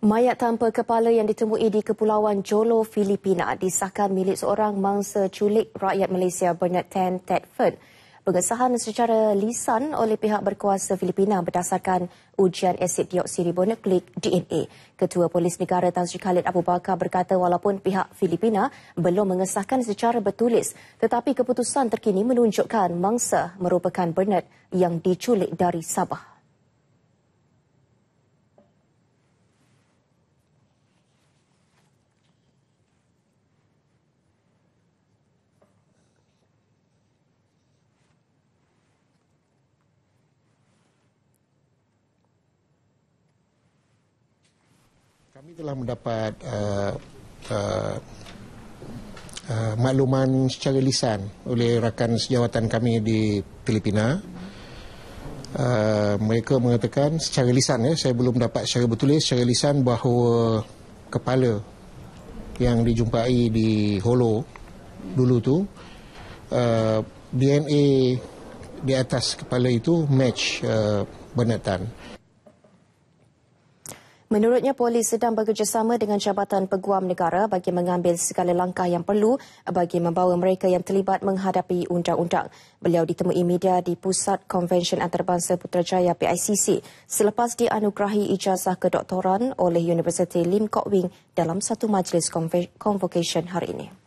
Mayat tanpa kepala yang ditemui di Kepulauan Jolo, Filipina disahkan milik seorang mangsa culik rakyat Malaysia Bernard Tan Tedford. Pengesahan secara lisan oleh pihak berkuasa Filipina berdasarkan ujian asid dioksi DNA. Ketua Polis Negara Tan Sri Khalid Abu Bakar berkata walaupun pihak Filipina belum mengesahkan secara bertulis tetapi keputusan terkini menunjukkan mangsa merupakan Bernard yang diculik dari Sabah. Kami telah mendapat uh, uh, uh, makluman secara lisan oleh rakan sejawatan kami di Filipina. Uh, mereka mengatakan secara lisan, ya, saya belum dapat secara bertulis, secara lisan bahawa kepala yang dijumpai di Holo dulu tu uh, DNA di atas kepala itu match uh, Bernard Tan. Menurutnya, polis sedang bekerjasama dengan Jabatan Peguam Negara bagi mengambil segala langkah yang perlu bagi membawa mereka yang terlibat menghadapi undang-undang. Beliau ditemui media di Pusat Konvensyen Antarabangsa Putrajaya PICC selepas dianugerahi ijazah kedoktoran oleh Universiti Lim Kok Wing dalam satu majlis konvokasi hari ini.